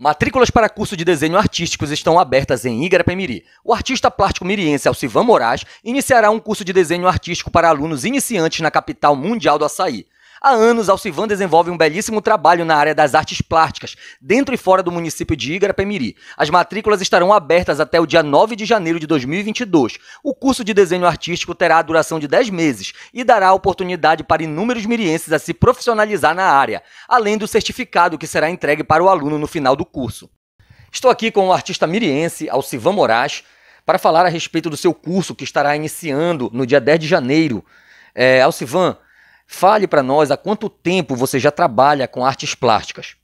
Matrículas para curso de desenho artísticos estão abertas em Igarapé-Miri. O artista plástico miriense Alcivan Moraes iniciará um curso de desenho artístico para alunos iniciantes na capital mundial do açaí. Há anos, Alcivan desenvolve um belíssimo trabalho na área das artes plásticas, dentro e fora do município de Igarapé-Miri. As matrículas estarão abertas até o dia 9 de janeiro de 2022. O curso de desenho artístico terá a duração de 10 meses e dará oportunidade para inúmeros mirienses a se profissionalizar na área, além do certificado que será entregue para o aluno no final do curso. Estou aqui com o artista miriense Alcivan Moraes para falar a respeito do seu curso que estará iniciando no dia 10 de janeiro. É, Alcivan, Fale para nós há quanto tempo você já trabalha com artes plásticas.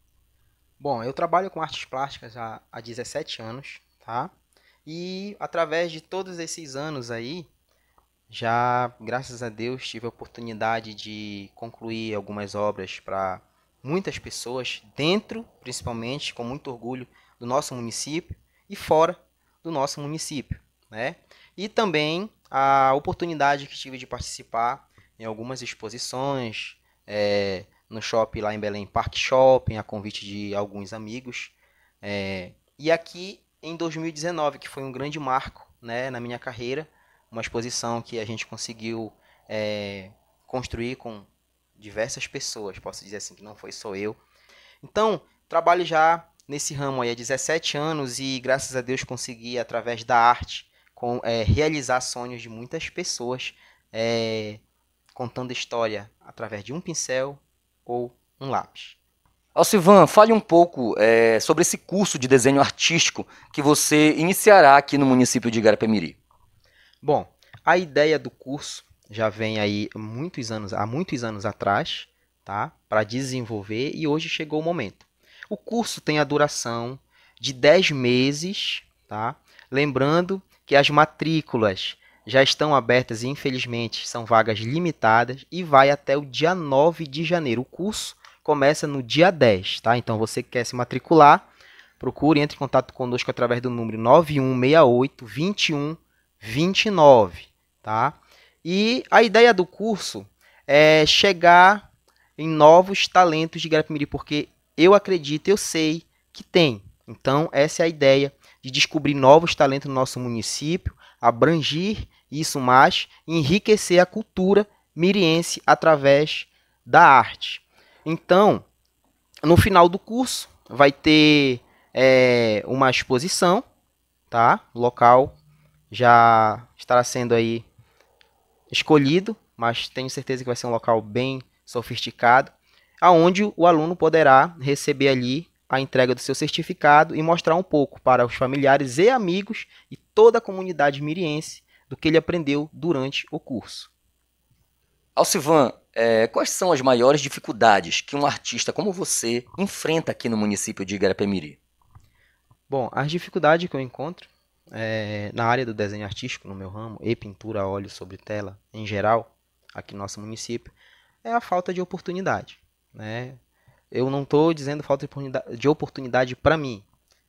Bom, eu trabalho com artes plásticas há, há 17 anos, tá? E através de todos esses anos aí, já, graças a Deus, tive a oportunidade de concluir algumas obras para muitas pessoas, dentro, principalmente, com muito orgulho, do nosso município e fora do nosso município, né? E também a oportunidade que tive de participar em algumas exposições, é, no shopping lá em Belém, Park Shopping, a convite de alguns amigos. É, e aqui em 2019, que foi um grande marco né, na minha carreira, uma exposição que a gente conseguiu é, construir com diversas pessoas, posso dizer assim, que não foi só eu. Então, trabalho já nesse ramo aí há 17 anos e graças a Deus consegui, através da arte, com, é, realizar sonhos de muitas pessoas, é, contando história através de um pincel ou um lápis. Alcivan, fale um pouco é, sobre esse curso de desenho artístico que você iniciará aqui no município de igarapé Bom, a ideia do curso já vem aí muitos anos, há muitos anos atrás, tá? Para desenvolver e hoje chegou o momento. O curso tem a duração de 10 meses, tá? Lembrando que as matrículas já estão abertas e infelizmente são vagas limitadas e vai até o dia 9 de janeiro. O curso começa no dia 10, tá? Então você que quer se matricular, procure, entre em contato conosco através do número 9168 2129, tá? E a ideia do curso é chegar em novos talentos de Guarapimiri, porque eu acredito, eu sei que tem. Então essa é a ideia de descobrir novos talentos no nosso município, abrangir isso mais, enriquecer a cultura miriense através da arte. Então, no final do curso, vai ter é, uma exposição, tá? O local já estará sendo aí escolhido, mas tenho certeza que vai ser um local bem sofisticado, aonde o aluno poderá receber ali a entrega do seu certificado e mostrar um pouco para os familiares e amigos e toda a comunidade miriense do que ele aprendeu durante o curso. Alcivan, é, quais são as maiores dificuldades que um artista como você enfrenta aqui no município de Igarapé-Miri? Bom, as dificuldades que eu encontro é, na área do desenho artístico, no meu ramo, e pintura a óleo sobre tela em geral, aqui no nosso município, é a falta de oportunidade. Né? Eu não estou dizendo falta de oportunidade para mim,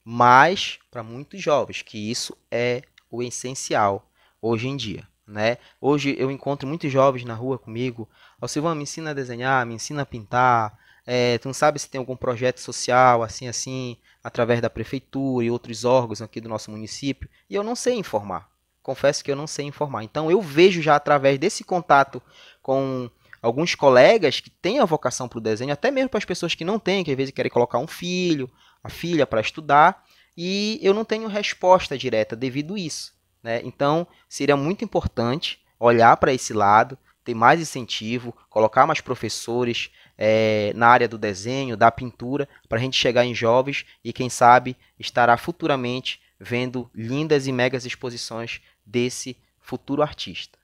mas para muitos jovens, que isso é o essencial hoje em dia. Né? Hoje eu encontro muitos jovens na rua comigo. Ó, Silvão, me ensina a desenhar, me ensina a pintar. É, tu não sabe se tem algum projeto social, assim, assim, através da prefeitura e outros órgãos aqui do nosso município. E eu não sei informar. Confesso que eu não sei informar. Então eu vejo já através desse contato com alguns colegas que têm a vocação para o desenho, até mesmo para as pessoas que não têm, que às vezes querem colocar um filho, a filha para estudar, e eu não tenho resposta direta devido a isso. Né? Então, seria muito importante olhar para esse lado, ter mais incentivo, colocar mais professores é, na área do desenho, da pintura, para a gente chegar em jovens e, quem sabe, estará futuramente vendo lindas e megas exposições desse futuro artista.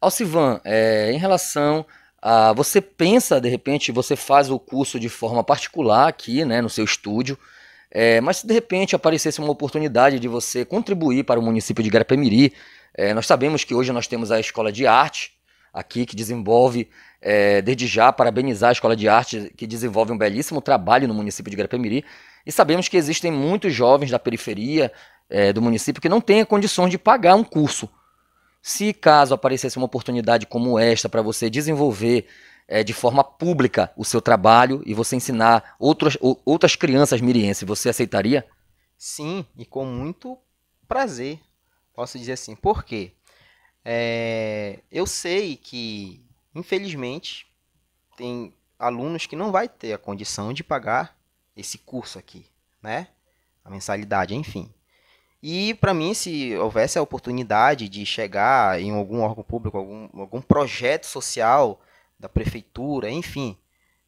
Alcivan, é, em relação ah, você pensa, de repente, você faz o curso de forma particular aqui, né, no seu estúdio, é, mas se de repente aparecesse uma oportunidade de você contribuir para o município de Garapemiri, é, eh, nós sabemos que hoje nós temos a Escola de Arte aqui, que desenvolve, é, desde já, parabenizar a Escola de Arte, que desenvolve um belíssimo trabalho no município de Garapemiri, e sabemos que existem muitos jovens da periferia do município que não têm condições de pagar um curso. Se caso aparecesse uma oportunidade como esta para você desenvolver é, de forma pública o seu trabalho e você ensinar outras, outras crianças Miriense, você aceitaria? Sim, e com muito prazer, posso dizer assim. Por quê? É, eu sei que, infelizmente, tem alunos que não vai ter a condição de pagar esse curso aqui, né? A mensalidade, enfim. E para mim, se houvesse a oportunidade de chegar em algum órgão público, algum, algum projeto social da prefeitura, enfim,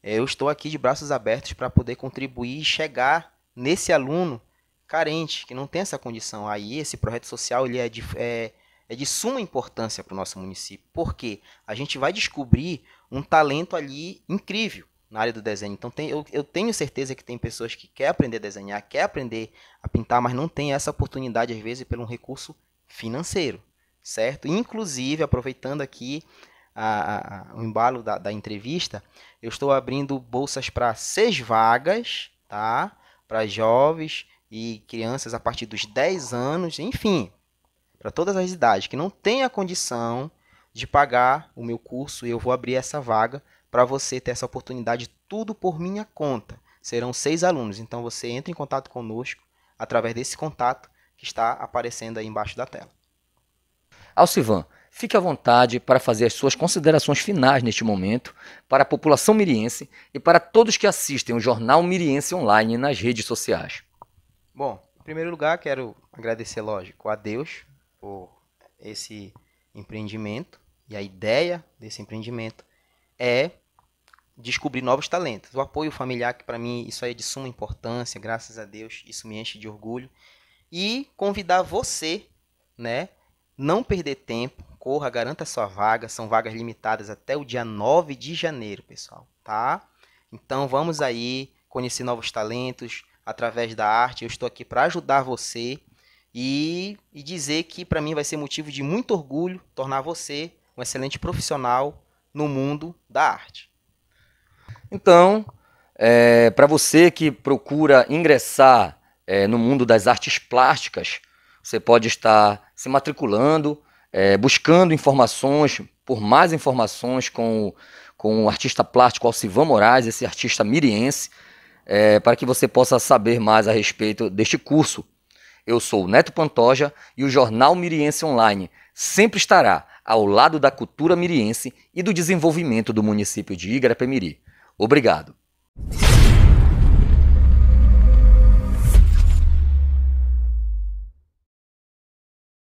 é, eu estou aqui de braços abertos para poder contribuir e chegar nesse aluno carente, que não tem essa condição. Aí esse projeto social ele é, de, é, é de suma importância para o nosso município, porque a gente vai descobrir um talento ali incrível na área do desenho. Então tem, eu, eu, tenho certeza que tem pessoas que quer aprender a desenhar, quer aprender a pintar, mas não tem essa oportunidade às vezes pelo um recurso financeiro, certo? Inclusive aproveitando aqui a, a, o embalo da, da, entrevista, eu estou abrindo bolsas para seis vagas, tá? Para jovens e crianças a partir dos 10 anos, enfim, para todas as idades que não têm a condição de pagar o meu curso, eu vou abrir essa vaga para você ter essa oportunidade, tudo por minha conta. Serão seis alunos, então você entra em contato conosco através desse contato que está aparecendo aí embaixo da tela. Alcivan, fique à vontade para fazer as suas considerações finais neste momento para a população miriense e para todos que assistem o Jornal Miriense Online nas redes sociais. Bom, em primeiro lugar, quero agradecer, lógico, a Deus por esse empreendimento e a ideia desse empreendimento é descobrir novos talentos. O apoio familiar, que para mim isso é de suma importância, graças a Deus, isso me enche de orgulho. E convidar você, né? Não perder tempo, corra, garanta sua vaga, são vagas limitadas até o dia 9 de janeiro, pessoal, tá? Então vamos aí conhecer novos talentos através da arte. Eu estou aqui para ajudar você e, e dizer que para mim vai ser motivo de muito orgulho tornar você um excelente profissional no mundo da arte. Então, é, para você que procura ingressar é, no mundo das artes plásticas, você pode estar se matriculando, é, buscando informações, por mais informações com, com o artista plástico Alcivan Moraes, esse artista miriense, é, para que você possa saber mais a respeito deste curso. Eu sou o Neto Pantoja e o Jornal Miriense Online sempre estará ao lado da cultura miriense e do desenvolvimento do município de Igarapemiri. Obrigado.